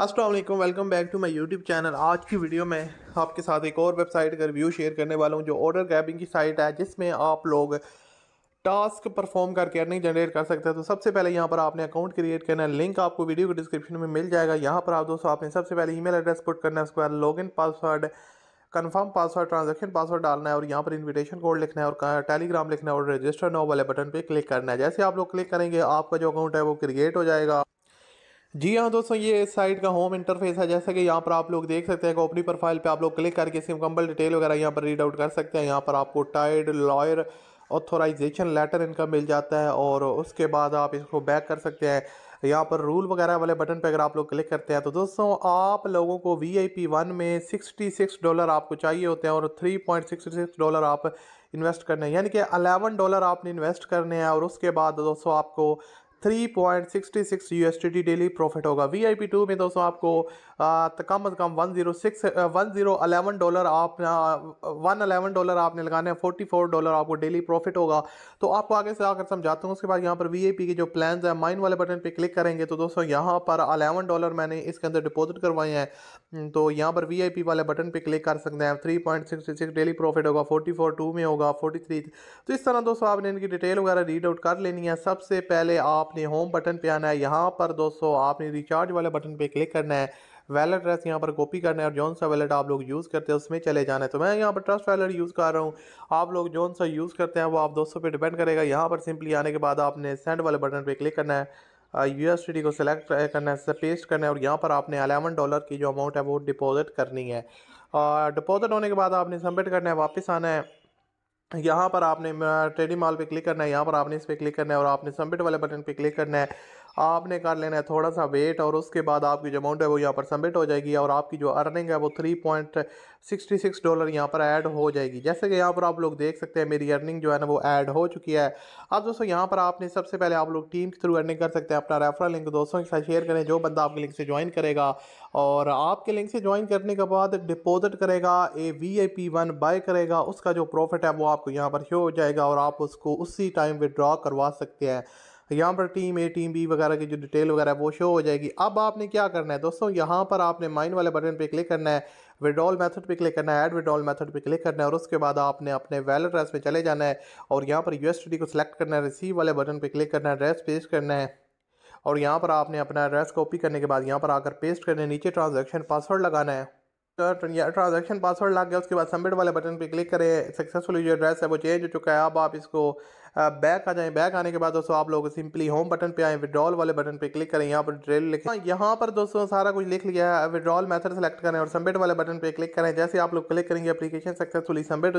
Aslam welcome back to my YouTube channel आज की video में आपके साथ एक और वेबसाइट का रिव्यू शेयर करने वाला हूँ जो ऑर्डर ग्रैबिंग की साइट है जिसमें आप लोग टास्क परफॉर्म करके अर्निंग जनरेट कर सकते हैं तो सबसे पहले यहाँ पर आपने अकाउंट क्रिएट करना है लिंक आपको वीडियो के डिस्क्रिप्शन में मिल जाएगा यहाँ पर आप दोस्तों आपने सबसे पहले मेल एड्रेस पुट करना है उसके बाद इन password confirm password transaction password डालना है और यहाँ पर इन्विटेशन कोड लिखना है और टेलीग्राम लिखना है और रजिस्टर नाउ वाले बटन पर क्लिक करना है जैसे आप लोग क्लिक करेंगे आपका जो अकाउंट है वो क्रिएट हो जाएगा जी हाँ दोस्तों ये इस साइट का होम इंटरफेस है जैसा कि यहाँ पर आप लोग देख सकते हैं ओपनी प्रोफाइल पे आप लोग क्लिक करके इसकी मुकम्मल डिटेल वगैरह यहाँ पर रीड आउट कर सकते हैं यहाँ पर आपको टाइड लॉयर ऑथोराइजेशन लेटर इनका मिल जाता है और उसके बाद आप इसको बैक कर सकते हैं यहाँ पर रूल वगैरह वाले बटन पर अगर आप लोग क्लिक करते हैं तो दोस्तों आप लोगों को वी आई पी वन में सिक्सटी डॉलर आपको चाहिए होते हैं और थ्री डॉलर आप इन्वेस्ट करने हैं यानी कि अलेवन डॉलर आपने इन्वेस्ट करने हैं और उसके बाद दोस्तों आपको 3.66 USDT डेली प्रॉफिट होगा पी टू में दोस्तों आपको आ, कम अज कम 106 अलेवन डॉलर आप वन अलेवन डॉलर आपने लगाने हैं 44 डॉलर आपको डेली प्रॉफिट होगा तो आपको आगे से आकर समझाता हूँ उसके बाद यहाँ पर पी के जो प्लान हैं माइन वाले बटन पर क्लिक करेंगे तो दोस्तों यहाँ पर अलेवन डॉलर मैंने इसके अंदर डिपोजिट करवाए हैं हम्म, तो यहाँ पर वी वाले बटन पर क्लिक कर सकते हैं थ्री डेली प्रॉफिट होगा फोर्टी टू में होगा फोर्टी तो इस तरह दोस्तों आपने इनकी डिटेल वगैरह रीड आउट कर लेनी है सबसे पहले आप आपने होम बटन पे आना है यहाँ पर दोस्तों आपने रिचार्ज वाले बटन पे क्लिक करना है वैलेट एड्रेस यहाँ पर कॉपी करना है और जौन सा वैलेट आप लोग यूज़ करते हैं उसमें चले जाना है तो मैं यहाँ पर ट्रस्ट वैलेट यूज़ कर रहा हूँ आप लोग जौन सा यूज़ करते हैं वो आप दोस्तों पर डिपेंड करेगा यहाँ पर सिंपली आने के बाद आपने सेंड वाले बटन पर क्लिक करना है यू एस टी डी को सिलेक्ट करना है पेस्ट करना है और यहाँ पर आपने अलेवन डॉलर की जो अमाउंट है वो डिपॉजिट करनी है डिपॉजिट होने के बाद आपने सबमिट करना है वापस आना है यहाँ पर आपने ट्रेडिंग मॉल पे क्लिक करना है यहाँ पर आपने इस पर क्लिक करना है और आपने सबमिट वाले बटन पे क्लिक करना है आपने कर लेना है थोड़ा सा वेट और उसके बाद आपकी जो अमाउंट है वो यहाँ पर सबमिट हो जाएगी और आपकी जो अर्निंग है वो three point sixty six dollar यहाँ पर ऐड हो जाएगी जैसे कि यहाँ पर आप लोग देख सकते हैं मेरी अर्निंग जो है ना वो ऐड हो चुकी है अब दोस्तों यहाँ पर आपने सबसे पहले आप लोग टीम के थ्रू अर्निंग कर सकते हैं अपना रेफरल लिंक दोस्तों के साथ शेयर करें जो बंदा आपके लिंक से ज्वाइन करेगा और आपके लिंक से ज्वाइन करने के बाद डिपोजिट करेगा a V I P one buy करेगा उसका जो प्रॉफिट है वो आपको यहाँ पर शो हो जाएगा और आप उसको उसी टाइम विड्रॉ करवा सकते हैं तो यहाँ पर टीम ए टीम बी वगैरह की जो डिटेल वगैरह वो शो हो जाएगी अब आपने क्या करना है दोस्तों यहाँ पर आपने माइन वाले बटन पर क्लिक करना है विड्रॉल मेथड पे क्लिक करना है ऐड विड्रॉल मेथड पे क्लिक करना है और उसके बाद आपने अपने वैलेट एड्रेस पे चले जाना है और यहाँ पर यू को सिलेक्ट करना है रिसीव वाले बटन पे क्लिक करना है एड्रेस पेस्ट करना है और यहाँ पर आपने अपना एड्रेस कॉपी करने के बाद यहाँ पर आकर पेस्ट करना है नीचे ट्रांजेक्शन पासवर्ड लगाना है या ट्रांजेक्शन पासवर्ड लग गया उसके बाद सबमिट वाले बटन पे क्लिक करें सक्सेसफुली जो एड्रेस है वो चेंज हो चुका है अब आप इसको बैक आ जाएं बैक आने के बाद दोस्तों आप लोग सिंपली होम बटन पे आए विड्रॉल वाले बटन पे क्लिक करें यहाँ पर ड्रेल लिखें हाँ, यहाँ पर दोस्तों सारा कुछ लिख लिया है विड्रॉल मेथड सेलेक्ट करें और सबमिट वाले बटन पे क्लिक करें जैसे आप लोग क्लिक करेंगे अपलीकेशन सक्सेसफुली सबमिट